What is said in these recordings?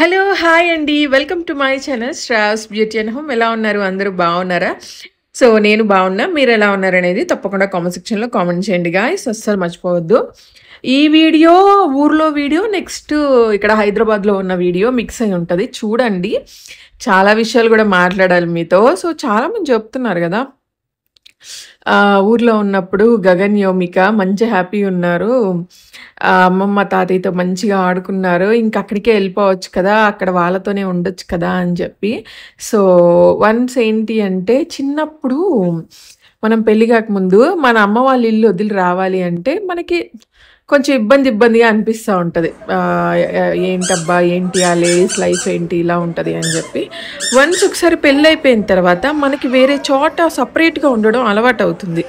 hello hi అండి welcome to my channel Shravs beauty and home ఎలా ఉన్నారు అందరూ బాగున్నారా సో నేను బాగున్నా మీరు ఎలా ఉన్నారనేది తప్పకుండా కామెంట్ సెక్షన్లో కామెంట్ చేయండి గాయస్ అస్సలు మర్చిపోవద్దు ఈ వీడియో ఊర్లో వీడియో నెక్స్ట్ ఇక్కడ హైదరాబాద్లో ఉన్న వీడియో మిక్స్ అయి ఉంటుంది చూడండి చాలా విషయాలు కూడా మాట్లాడాలి మీతో సో చాలామంది చెప్తున్నారు కదా ఊర్లో ఉన్నప్పుడు గగన్ యోమిక మంచి హ్యాపీ ఉన్నారు అమ్మమ్మ తాతయ్యతో మంచిగా ఆడుకున్నారు ఇంకా అక్కడికే వెళ్ళిపోవచ్చు కదా అక్కడ వాళ్ళతోనే ఉండొచ్చు కదా అని చెప్పి సో వన్స్ ఏంటి అంటే చిన్నప్పుడు మనం పెళ్ళి కాకముందు మన అమ్మ వాళ్ళ ఇల్లు వదిలి రావాలి అంటే మనకి కొంచెం ఇబ్బంది ఇబ్బందిగా అనిపిస్తూ ఉంటుంది ఏంటబ్బా ఏంటి ఆ లేడీస్ లైఫ్ ఏంటి ఇలా ఉంటుంది అని చెప్పి వన్స్ ఒకసారి పెళ్ళి అయిపోయిన తర్వాత మనకి వేరే చోట సపరేట్గా ఉండడం అలవాటు అవుతుంది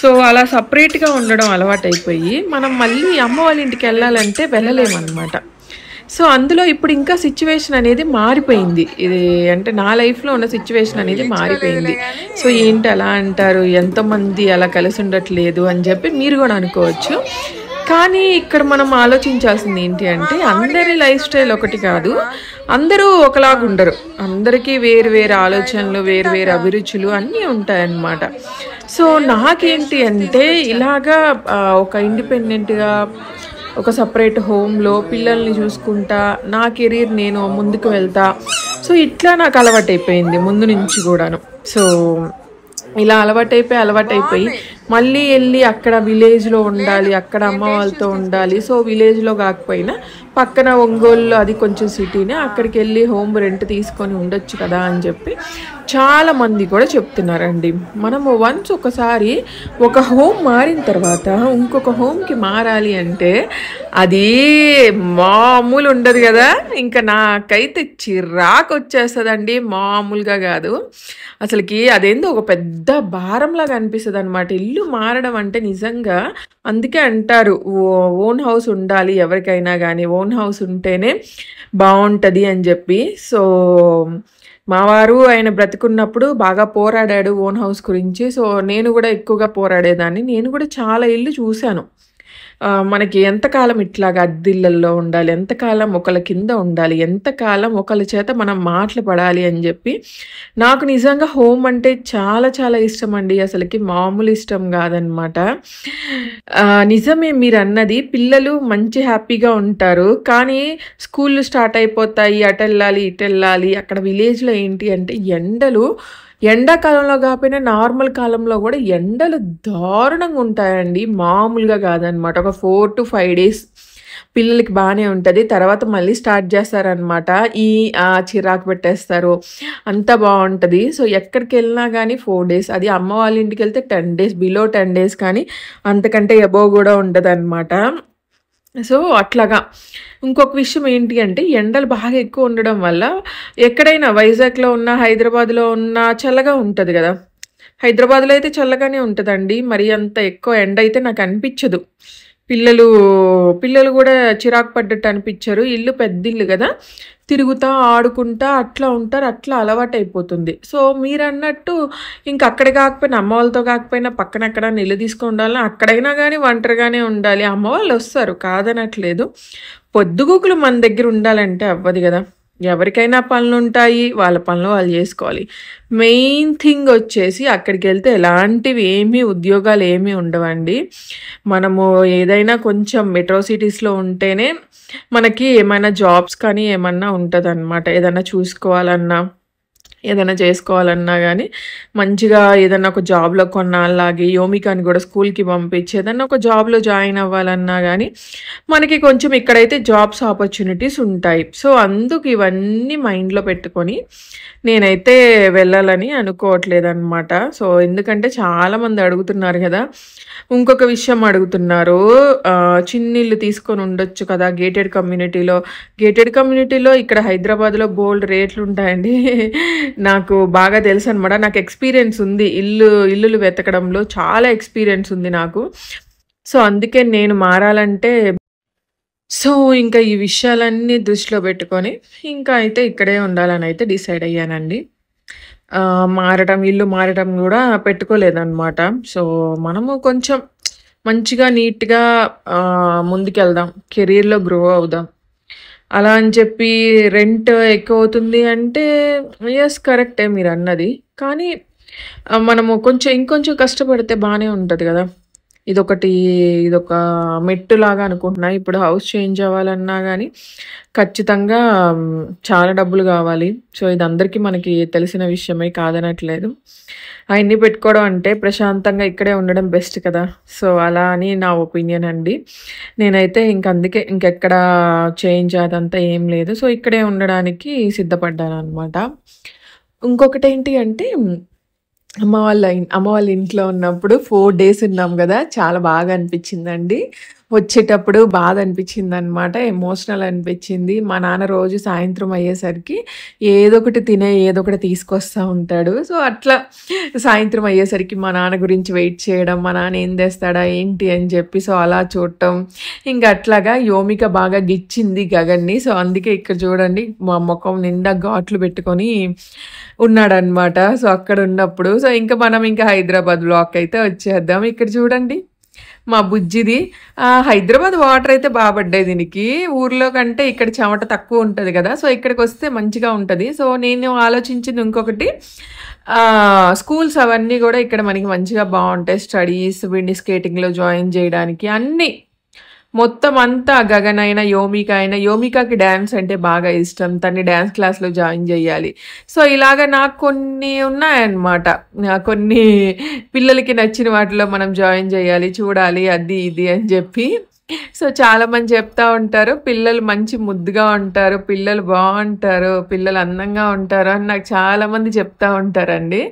సో అలా సపరేట్గా ఉండడం అలవాటైపోయి మనం మళ్ళీ అమ్మ వాళ్ళ ఇంటికి వెళ్ళాలంటే వెళ్ళలేమన్నమాట సో అందులో ఇప్పుడు ఇంకా సిచ్యువేషన్ అనేది మారిపోయింది ఇది అంటే నా లైఫ్లో ఉన్న సిచ్యువేషన్ అనేది మారిపోయింది సో ఏంటి అలా అంటారు ఎంతోమంది అలా కలిసి ఉండట్లేదు అని చెప్పి మీరు కూడా అనుకోవచ్చు కానీ ఇక్కడ మనం ఆలోచించాల్సింది ఏంటి అంటే అందరి లైఫ్ స్టైల్ ఒకటి కాదు అందరూ ఒకలాగా ఉండరు అందరికీ వేరు వేరు ఆలోచనలు వేరు వేరు అభిరుచులు అన్నీ ఉంటాయన్నమాట సో నాకేంటి అంటే ఇలాగా ఒక ఇండిపెండెంట్గా ఒక సపరేట్ హోమ్లో పిల్లల్ని చూసుకుంటా నా కెరీర్ నేను ముందుకు వెళ్తా సో ఇట్లా నాకు అలవాటైపోయింది ముందు నుంచి కూడాను సో ఇలా అలవాటైపోయి అలవాటైపోయి మళ్ళీ వెళ్ళి అక్కడ విలేజ్లో ఉండాలి అక్కడ అమ్మ వాళ్ళతో ఉండాలి సో విలేజ్లో కాకపోయినా పక్కన ఒంగోలులో అది కొంచెం సిటీనే అక్కడికి వెళ్ళి హోమ్ రెంట్ తీసుకొని ఉండొచ్చు కదా అని చెప్పి చాలామంది కూడా చెప్తున్నారండి మనం వన్స్ ఒకసారి ఒక హోమ్ మారిన తర్వాత ఇంకొక హోమ్కి మారాలి అంటే అది మామూలు ఉండదు కదా ఇంకా నాకైతే చిరాకు వచ్చేస్తుందండి మామూలుగా కాదు అసలుకి అదేందో ఒక పెద్ద భారంలాగా అనిపిస్తుంది అనమాట ఇల్లు ఇల్లు మారడం అంటే నిజంగా అందుకే అంటారు ఓన్ హౌస్ ఉండాలి ఎవరికైనా కానీ ఓన్ హౌస్ ఉంటేనే బాగుంటుంది అని చెప్పి సో మావారు ఆయన బ్రతికున్నప్పుడు బాగా పోరాడాడు ఓన్ హౌస్ గురించి సో నేను కూడా ఎక్కువగా పోరాడేదాన్ని నేను కూడా చాలా ఇల్లు చూశాను మనకి ఎంతకాలం ఇట్లాగా అద్దిళ్ళల్లో ఉండాలి ఎంతకాలం ఒకళ్ళ కింద ఉండాలి ఎంతకాలం ఒకళ్ళ చేత మనం మాటలు పడాలి అని చెప్పి నాకు నిజంగా హోమ్ అంటే చాలా చాలా ఇష్టం అండి అసలుకి మామూలు ఇష్టం కాదనమాట నిజమే మీరు అన్నది పిల్లలు మంచి హ్యాపీగా ఉంటారు కానీ స్కూళ్ళు స్టార్ట్ అయిపోతాయి అటెళ్ళాలి ఇటెళ్ళాలి అక్కడ విలేజ్లో ఏంటి అంటే ఎండలు ఎండాకాలంలో కాకపోయినా నార్మల్ కాలంలో కూడా ఎండలు దారుణంగా ఉంటాయండి మామూలుగా కాదనమాట ఒక ఫోర్ టు ఫైవ్ డేస్ పిల్లలకి బాగానే ఉంటుంది తర్వాత మళ్ళీ స్టార్ట్ చేస్తారనమాట ఈ చిరాకు పెట్టేస్తారు అంత బాగుంటుంది సో ఎక్కడికి వెళ్ళినా కానీ ఫోర్ డేస్ అది అమ్మ వాళ్ళ ఇంటికి వెళ్తే ten days below ten days కానీ అంతకంటే ఎబో కూడా ఉంటుంది సో అట్లాగా ఇంకొక విషయం ఏంటి అంటే ఎండలు బాగా ఎక్కువ ఉండడం వల్ల ఎక్కడైనా వైజాగ్లో ఉన్న హైదరాబాద్లో ఉన్న చల్లగా ఉంటుంది కదా హైదరాబాద్లో అయితే చల్లగానే ఉంటుందండి మరి అంత ఎక్కువ ఎండ అయితే నాకు అనిపించదు పిల్లలు పిల్లలు కూడా చిరాకు పడ్డట్టు అనిపించారు ఇల్లు పెద్ద ఇల్లు కదా తిరుగుతా ఆడుకుంటా అట్లా ఉంటారు అట్లా అలవాటు అయిపోతుంది సో మీరు అన్నట్టు ఇంక అక్కడ కాకపోయినా అమ్మ వాళ్ళతో కాకపోయినా పక్కన ఎక్కడ నిలదీసుకుని ఉండాలని అక్కడైనా కానీ ఒంటరిగానే ఉండాలి అమ్మ వాళ్ళు వస్తారు కాదనట్లేదు పొద్దుగూకులు మన దగ్గర ఉండాలంటే అవ్వదు కదా ఎవరికైనా పనులు ఉంటాయి వాళ్ళ పనులు వాళ్ళు చేసుకోవాలి మెయిన్ థింగ్ వచ్చేసి అక్కడికి వెళ్తే ఎలాంటివి ఏమీ ఉద్యోగాలు ఏమీ ఉండవండి మనము ఏదైనా కొంచెం మెట్రో సిటీస్లో ఉంటేనే మనకి ఏమైనా జాబ్స్ కానీ ఏమన్నా ఉంటుంది ఏదైనా చూసుకోవాలన్నా ఏదైనా చేసుకోవాలన్నా కానీ మంచిగా ఏదన్నా ఒక జాబ్లో కొన్నాళ్ళలాగే యోమికాని కూడా స్కూల్కి పంపించి ఏదన్నా ఒక జాబ్లో జాయిన్ అవ్వాలన్నా కానీ మనకి కొంచెం ఇక్కడైతే జాబ్స్ ఆపర్చునిటీస్ ఉంటాయి సో అందుకు ఇవన్నీ మైండ్లో పెట్టుకొని నేనైతే వెళ్ళాలని అనుకోవట్లేదు అనమాట సో ఎందుకంటే చాలామంది అడుగుతున్నారు కదా ఇంకొక విషయం అడుగుతున్నారు చిన్నీళ్ళు తీసుకొని ఉండొచ్చు కదా గేటెడ్ కమ్యూనిటీలో గేటెడ్ కమ్యూనిటీలో ఇక్కడ హైదరాబాద్లో బోల్డ్ రేట్లు ఉంటాయండి నాకు బాగా తెలుసు అనమాట నాకు ఎక్స్పీరియన్స్ ఉంది ఇల్లు ఇల్లులు వెతకడంలో చాలా ఎక్స్పీరియన్స్ ఉంది నాకు సో అందుకే నేను మారాలంటే సో ఇంకా ఈ విషయాలన్నీ దృష్టిలో పెట్టుకొని ఇంకా అయితే ఇక్కడే ఉండాలని అయితే డిసైడ్ అయ్యానండి మారటం ఇల్లు మారటం కూడా పెట్టుకోలేదన్నమాట సో మనము కొంచెం మంచిగా నీట్గా ముందుకెళ్దాం కెరీర్లో గ్రో అవుదాం అలా అని చెప్పి రెంట్ ఎక్కువ అవుతుంది అంటే ఎస్ కరెక్టే మీరు అన్నది కానీ మనము కొంచెం ఇంకొంచెం కష్టపడితే బాగానే ఉంటుంది కదా ఇదొకటి ఇదొక లాగా అనుకుంటున్నా ఇప్పుడు హౌస్ చేంజ్ అవ్వాలన్నా కానీ ఖచ్చితంగా చాలా డబ్బులు కావాలి సో ఇది అందరికీ మనకి తెలిసిన విషయమే కాదనట్లేదు అవన్నీ పెట్టుకోవడం అంటే ప్రశాంతంగా ఇక్కడే ఉండడం బెస్ట్ కదా సో అలా అని నా ఒపీనియన్ అండి నేనైతే ఇంక అందుకే ఇంకెక్కడ చేంజ్ అదంతా ఏం లేదు సో ఇక్కడే ఉండడానికి సిద్ధపడ్డాను అనమాట ఇంకొకటి ఏంటి అంటే అమ్మ వాళ్ళ అమ్మ వాళ్ళ ఇంట్లో ఉన్నప్పుడు ఫోర్ డేస్ ఉన్నాం కదా చాలా బాగా అనిపించిందండి వచ్చేటప్పుడు బాధ అనిపించింది అనమాట ఎమోషనల్ అనిపించింది మా నాన్న రోజు సాయంత్రం అయ్యేసరికి ఏదో ఒకటి తినే ఏదో ఒకటి తీసుకొస్తూ ఉంటాడు సో అట్లా సాయంత్రం అయ్యేసరికి మా నాన్న గురించి వెయిట్ చేయడం మా నాన్న ఏం తెస్తాడా ఏంటి అని చెప్పి సో అలా చూడటం ఇంకా అట్లాగా యోమిక బాగా గిచ్చింది గగన్ని సో అందుకే ఇక్కడ చూడండి మా ముఖం నిండా ఘాట్లు పెట్టుకొని ఉన్నాడనమాట సో అక్కడ ఉన్నప్పుడు సో ఇంకా మనం ఇంకా హైదరాబాద్ బ్లాక్ అయితే వచ్చేద్దాం ఇక్కడ చూడండి మా బుజ్జిది హైదరాబాద్ వాటర్ అయితే బాగా దీనికి ఊర్లో కంటే ఇక్కడ చెమట తక్కువ ఉంటుంది కదా సో ఇక్కడికి వస్తే మంచిగా ఉంటుంది సో నేను ఆలోచించింది ఇంకొకటి స్కూల్స్ అవన్నీ కూడా ఇక్కడ మనకి మంచిగా బాగుంటాయి స్టడీస్ విండి స్కేటింగ్లో జాయిన్ చేయడానికి అన్నీ మొత్తం అంతా గగన్ అయినా యోమిక అయినా యోమికకి డ్యాన్స్ అంటే బాగా ఇష్టం తన్ని డ్యాన్స్ క్లాస్లో జాయిన్ చేయాలి సో ఇలాగ నాకు కొన్ని ఉన్నాయన్నమాట కొన్ని పిల్లలకి నచ్చిన వాటిలో మనం జాయిన్ చేయాలి చూడాలి అది ఇది అని చెప్పి సో చాలామంది చెప్తా ఉంటారు పిల్లలు మంచి ముద్దుగా ఉంటారు పిల్లలు బాగుంటారు పిల్లలు అందంగా ఉంటారు అని నాకు చాలామంది చెప్తా ఉంటారండి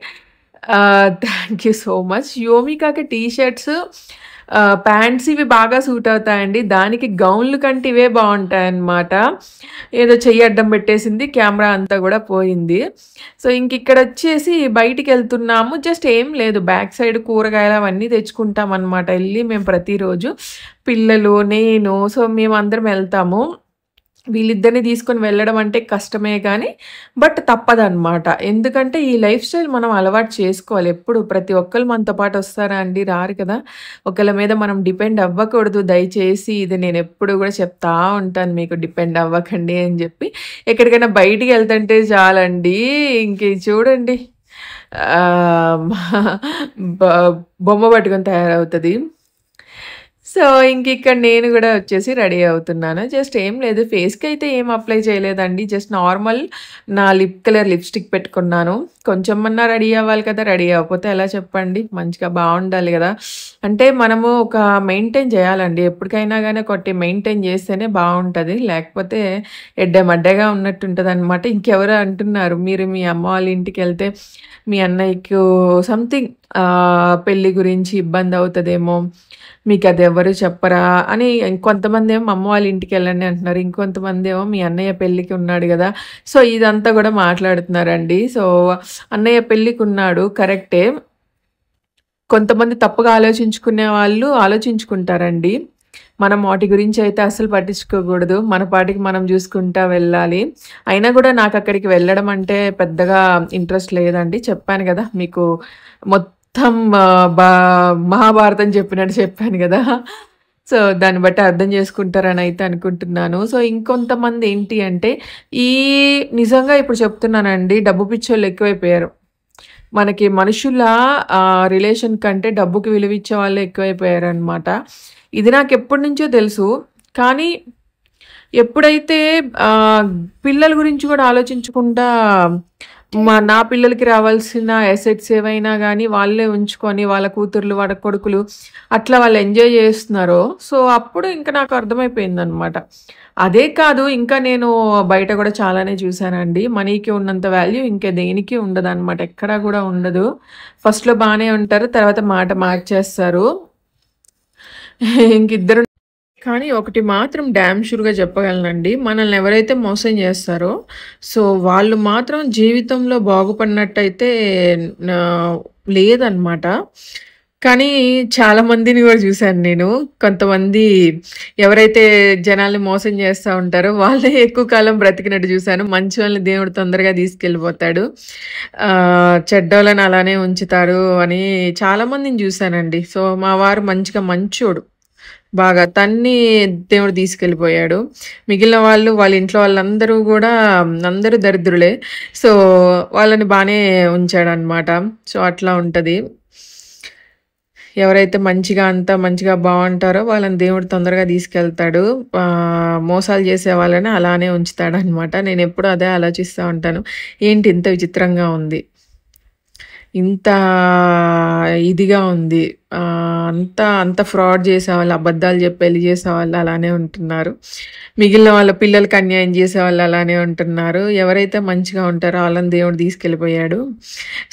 థ్యాంక్ యూ సో మచ్ యోమికాకి టీ షర్ట్స్ ప్యాంట్స్ ఇవి బాగా సూట్ అవుతాయండి దానికి గౌన్లు కంటే ఇవే బాగుంటాయన్నమాట ఏదో చెయ్యి అడ్డం పెట్టేసింది కెమెరా అంతా కూడా పోయింది సో ఇంక ఇక్కడ వచ్చేసి బయటికి వెళ్తున్నాము జస్ట్ ఏం లేదు బ్యాక్ సైడ్ కూరగాయలు అవన్నీ తెచ్చుకుంటాం అనమాట వెళ్ళి మేము ప్రతిరోజు పిల్లలు నేను సో మేమందరం వెళ్తాము వీళ్ళిద్దరిని తీసుకొని వెళ్ళడం అంటే కష్టమే కానీ బట్ తప్పదనమాట ఎందుకంటే ఈ లైఫ్ స్టైల్ మనం అలవాటు చేసుకోవాలి ఎప్పుడు ప్రతి ఒక్కరు మనతో పాటు వస్తారా అండి రారు కదా ఒకళ్ళ మీద మనం డిపెండ్ అవ్వకూడదు దయచేసి ఇది నేను ఎప్పుడు కూడా చెప్తా ఉంటాను మీకు డిపెండ్ అవ్వకండి అని చెప్పి ఎక్కడికైనా బయటికి వెళ్తుంటే చాలండి ఇంక చూడండి బొమ్మ పట్టుకొని తయారవుతుంది సో ఇంక ఇక్కడ నేను కూడా వచ్చేసి రెడీ అవుతున్నాను జస్ట్ ఏం లేదు ఫేస్కి అయితే ఏం అప్లై చేయలేదండి జస్ట్ నార్మల్ నా లిప్ కలర్ లిప్స్టిక్ పెట్టుకున్నాను కొంచెమన్నా రెడీ అవ్వాలి కదా రెడీ అవ్వకపోతే ఎలా చెప్పండి మంచిగా బాగుండాలి కదా అంటే మనము ఒక మెయింటైన్ చేయాలండి ఎప్పటికైనా కానీ ఒకటి మెయింటైన్ చేస్తేనే బాగుంటుంది లేకపోతే ఎడ్డమడ్డగా ఉన్నట్టు ఉంటుంది అనమాట ఇంకెవరు అంటున్నారు మీరు మీ అమ్మ వాళ్ళ ఇంటికి వెళ్తే మీ అన్నయ్యకు సంథింగ్ పెళ్ళి గురించి ఇబ్బంది అవుతుందేమో మీకు అది ఎవరు చెప్పరా అని ఇంకొంతమంది ఏమో అమ్మ వాళ్ళ ఇంటికి వెళ్ళండి అంటున్నారు ఇంకొంతమంది ఏమో మీ అన్నయ్య పెళ్ళికి ఉన్నాడు కదా సో ఇదంతా కూడా మాట్లాడుతున్నారండి సో అన్నయ్య పెళ్ళికి ఉన్నాడు కరెక్టే కొంతమంది తప్పుగా ఆలోచించుకునే వాళ్ళు ఆలోచించుకుంటారండి మనం వాటి గురించి అయితే అసలు పట్టించుకోకూడదు మన పాటికి మనం చూసుకుంటా వెళ్ళాలి అయినా కూడా నాకు అక్కడికి వెళ్ళడం అంటే పెద్దగా ఇంట్రెస్ట్ లేదండి చెప్పాను కదా మీకు మొత్తం మొత్తం బా మహాభారతం చెప్పినట్టు చెప్పాను కదా సో దాన్ని బట్టి అర్థం చేసుకుంటారని అయితే అనుకుంటున్నాను సో ఇంకొంతమంది ఏంటి అంటే ఈ నిజంగా ఇప్పుడు చెప్తున్నానండి డబ్బు పిచ్చోళ్ళు ఎక్కువైపోయారు మనకి మనుషుల రిలేషన్ కంటే డబ్బుకి విలువిచ్చే వాళ్ళు ఎక్కువైపోయారు అనమాట ఇది నాకు ఎప్పటి నుంచో తెలుసు కానీ ఎప్పుడైతే పిల్లల గురించి కూడా ఆలోచించకుండా మా నా పిల్లలకి రావాల్సిన అసెట్స్ ఏవైనా కానీ వాళ్ళే ఉంచుకొని వాళ్ళ కూతుర్లు వాళ్ళ కొడుకులు అట్లా వాళ్ళు ఎంజాయ్ చేస్తున్నారో సో అప్పుడు ఇంకా నాకు అర్థమైపోయింది అనమాట అదే కాదు ఇంకా నేను బయట కూడా చాలానే చూశానండి మనీకి ఉన్నంత వాల్యూ ఇంకా దేనికి ఉండదు అనమాట ఎక్కడా కూడా ఉండదు ఫస్ట్లో బాగానే ఉంటారు తర్వాత మాట మార్చేస్తారు ఇంకిద్దరు కానీ ఒకటి మాత్రం డ్యామ్ షూర్గా చెప్పగలనండి మనల్ని ఎవరైతే మోసం చేస్తారో సో వాళ్ళు మాత్రం జీవితంలో బాగుపడినట్టయితే లేదనమాట కానీ చాలా మందిని కూడా చూశాను నేను కొంతమంది ఎవరైతే జనాల్ని మోసం చేస్తూ ఉంటారో వాళ్ళే ఎక్కువ కాలం బ్రతికినట్టు చూశాను మంచి వాళ్ళని దేవుడు తొందరగా తీసుకెళ్ళిపోతాడు చెడ్డోళ్ళని అలానే ఉంచుతారు అని చాలామందిని చూశానండి సో మా వారు మంచిగా మంచోడు బాగా తన్ని దేవుడు తీసుకెళ్ళిపోయాడు మిగిలిన వాళ్ళు వాళ్ళ ఇంట్లో వాళ్ళందరూ కూడా అందరూ దరిద్రులే సో వాళ్ళని బాగానే ఉంచాడు అనమాట సో అట్లా ఉంటుంది ఎవరైతే మంచిగా అంతా మంచిగా బాగుంటారో వాళ్ళని దేవుడు తొందరగా తీసుకెళ్తాడు మోసాలు చేసే వాళ్ళని అలానే ఉంచుతాడనమాట నేను ఎప్పుడు అదే ఆలోచిస్తూ ఉంటాను ఏంటి ఇంత విచిత్రంగా ఉంది ఇంత ఇదిగా ఉంది అంత అంత ఫ్రాడ్ చేసేవాళ్ళు అబద్ధాలు చెప్పి పెళ్లి చేసేవాళ్ళు అలానే ఉంటున్నారు మిగిలిన వాళ్ళ పిల్లలకి అన్యాయం చేసేవాళ్ళు అలానే ఉంటున్నారు ఎవరైతే మంచిగా ఉంటారో వాళ్ళని దేవుడు తీసుకెళ్ళిపోయాడు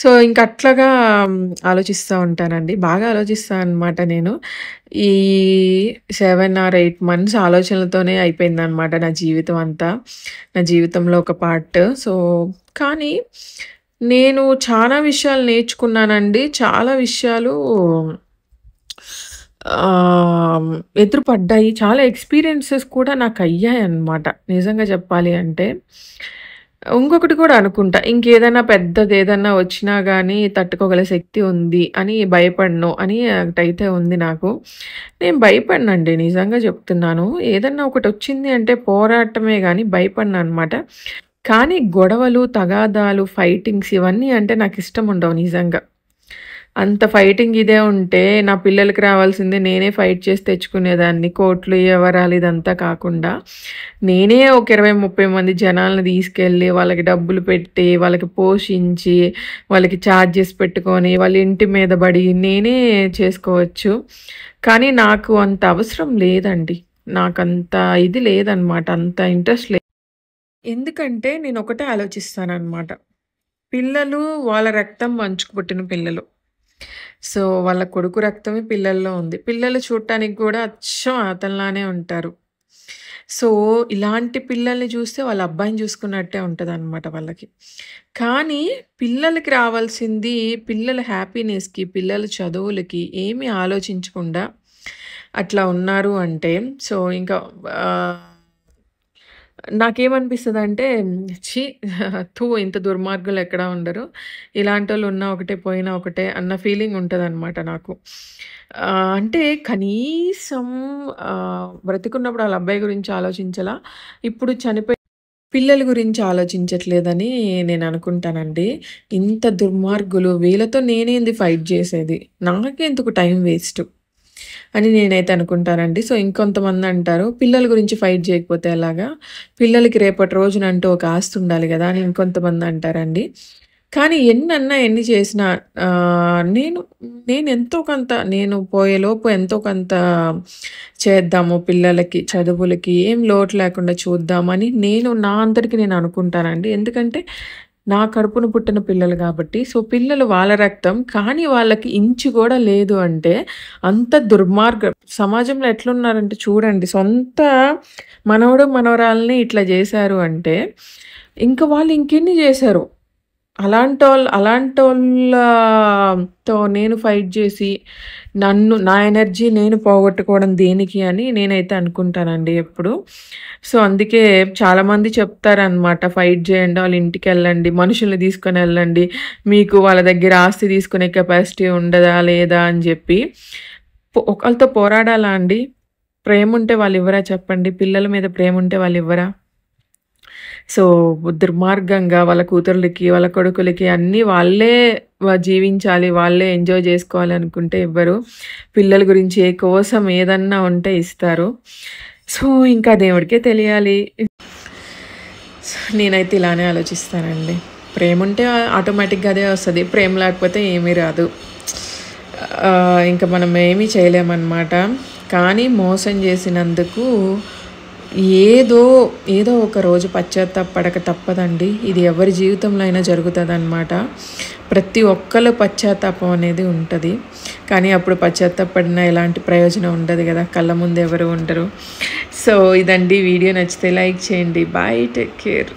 సో ఇంక అట్లాగా ఆలోచిస్తూ ఉంటానండి బాగా ఆలోచిస్తాను అనమాట నేను ఈ సెవెన్ ఆర్ ఎయిట్ మంత్స్ ఆలోచనలతోనే అయిపోయింది అనమాట నా జీవితం అంతా నా జీవితంలో ఒక పార్ట్ సో కానీ నేను చాలా విషయాలు నేర్చుకున్నానండి చాలా విషయాలు ఎదురుపడ్డాయి చాలా ఎక్స్పీరియన్సెస్ కూడా నాకు అయ్యాయి అన్నమాట నిజంగా చెప్పాలి అంటే ఇంకొకటి కూడా అనుకుంటా ఇంకేదైనా పెద్దది ఏదైనా వచ్చినా కానీ తట్టుకోగల శక్తి ఉంది అని భయపడను అని అయితే ఉంది నాకు నేను భయపడినండి నిజంగా చెప్తున్నాను ఏదన్నా ఒకటి వచ్చింది అంటే పోరాటమే కానీ భయపడిన అనమాట కానీ గొడవలు తగాదాలు ఫైటింగ్స్ ఇవన్నీ అంటే నాకు ఇష్టం ఉండవు నిజంగా అంత ఫైటింగ్ ఇదే ఉంటే నా పిల్లలకి రావాల్సిందే నేనే ఫైట్ చేసి తెచ్చుకునేదాన్ని కోట్లు ఎవరాలు ఇదంతా కాకుండా నేనే ఒక ఇరవై ముప్పై మంది జనాలను తీసుకెళ్ళి వాళ్ళకి డబ్బులు పెట్టి వాళ్ళకి పోషించి వాళ్ళకి ఛార్జెస్ పెట్టుకొని వాళ్ళ ఇంటి మీద పడి నేనే చేసుకోవచ్చు కానీ నాకు అంత అవసరం లేదండి నాకు అంత ఇది లేదనమాట అంత ఇంట్రెస్ట్ లేదు ఎందుకంటే నేను ఒకటే ఆలోచిస్తానమాట పిల్లలు వాళ్ళ రక్తం మంచుకు పుట్టిన పిల్లలు సో వాళ్ళ కొడుకు రక్తమే పిల్లల్లో ఉంది పిల్లలు చూడటానికి కూడా అచ్చం అతనిలానే ఉంటారు సో ఇలాంటి పిల్లల్ని చూస్తే వాళ్ళ అబ్బాయిని చూసుకున్నట్టే ఉంటుంది అనమాట వాళ్ళకి కానీ పిల్లలకి రావాల్సింది పిల్లల హ్యాపీనెస్కి పిల్లల చదువులకి ఏమీ ఆలోచించకుండా అట్లా ఉన్నారు అంటే సో ఇంకా నాకేమనిపిస్తుంది అంటే ఛీ తూ ఇంత దుర్మార్గులు ఎక్కడ ఉండరు ఇలాంటి వాళ్ళు ఉన్నా ఒకటే పోయినా ఒకటే అన్న ఫీలింగ్ ఉంటుంది నాకు అంటే కనీసం బ్రతికున్నప్పుడు వాళ్ళ అబ్బాయి గురించి ఆలోచించలా ఇప్పుడు చనిపోయి పిల్లల గురించి ఆలోచించట్లేదని నేను అనుకుంటానండి ఇంత దుర్మార్గులు వీళ్ళతో నేనేంది ఫైట్ చేసేది నాకెందుకు టైం వేస్ట్ అని నేనైతే అనుకుంటానండి సో ఇంకొంతమంది అంటారు పిల్లల గురించి ఫైట్ చేయకపోతే ఎలాగా పిల్లలకి రేపటి రోజునంటూ ఒక ఆస్తి ఉండాలి కదా అని ఇంకొంతమంది అంటారండి కానీ ఎన్ని అన్నా ఎన్ని చేసినా నేను నేను ఎంతో కొంత నేను పోయేలోపు ఎంతో కొంత చేద్దాము పిల్లలకి చదువులకి ఏం లోటు లేకుండా చూద్దామని నేను నా అందరికీ నేను అనుకుంటానండి ఎందుకంటే నా కడుపున పుట్టిన పిల్లలు కాబట్టి సో పిల్లలు వాళ్ళ రక్తం కానీ వాళ్ళకి ఇంచు కూడా లేదు అంటే అంత దుర్మార్గం సమాజంలో ఎట్లున్నారంటే చూడండి సొంత మనవడు మనవరాలని ఇట్లా చేశారు అంటే ఇంకా వాళ్ళు ఇంకెన్ని చేశారు అలాంటి వాళ్ళు అలాంటి వాళ్ళతో నేను ఫైట్ చేసి నన్ను నా ఎనర్జీ నేను పోగొట్టుకోవడం దేనికి అని నేనైతే అనుకుంటానండి ఎప్పుడు సో అందుకే చాలామంది చెప్తారనమాట ఫైట్ చేయండి వాళ్ళ ఇంటికి వెళ్ళండి మనుషుల్ని తీసుకొని వెళ్ళండి మీకు వాళ్ళ దగ్గర ఆస్తి తీసుకునే కెపాసిటీ ఉండదా లేదా అని చెప్పి ఒకళ్ళతో పోరాడాలా అండి ప్రేమ ఉంటే వాళ్ళు ఇవ్వరా చెప్పండి పిల్లల మీద ప్రేమ ఉంటే వాళ్ళు ఇవ్వరా సో దుర్మార్గంగా వాళ్ళ కూతుర్లకి వాళ్ళ కొడుకులకి అన్నీ వాళ్ళే జీవించాలి వాళ్ళే ఎంజాయ్ చేసుకోవాలి అనుకుంటే ఇవ్వరు పిల్లల గురించి ఏ కోసం ఏదన్నా ఉంటే ఇస్తారు సో ఇంకా దేవుడికే తెలియాలి నేనైతే ఇలానే ఆలోచిస్తానండి ప్రేమ ఉంటే ఆటోమేటిక్గా అదే వస్తుంది ప్రేమ లేకపోతే ఏమీ రాదు ఇంకా మనం ఏమీ చేయలేమన్నమాట కానీ మోసం చేసినందుకు ఏదో ఏదో ఒక రోజు పశ్చాత్తాపడక తప్పదండి ఇది ఎవరి జీవితంలో అయినా జరుగుతుందన్నమాట ప్రతి ఒక్కరు పశ్చాత్తాపం అనేది ఉంటుంది కానీ అప్పుడు పశ్చాత్తాపడిన ఎలాంటి ప్రయోజనం ఉండదు కదా కళ్ళ ముందు ఎవరు ఉండరు సో ఇదండి వీడియో నచ్చితే లైక్ చేయండి బాయ్ టేక్ కేర్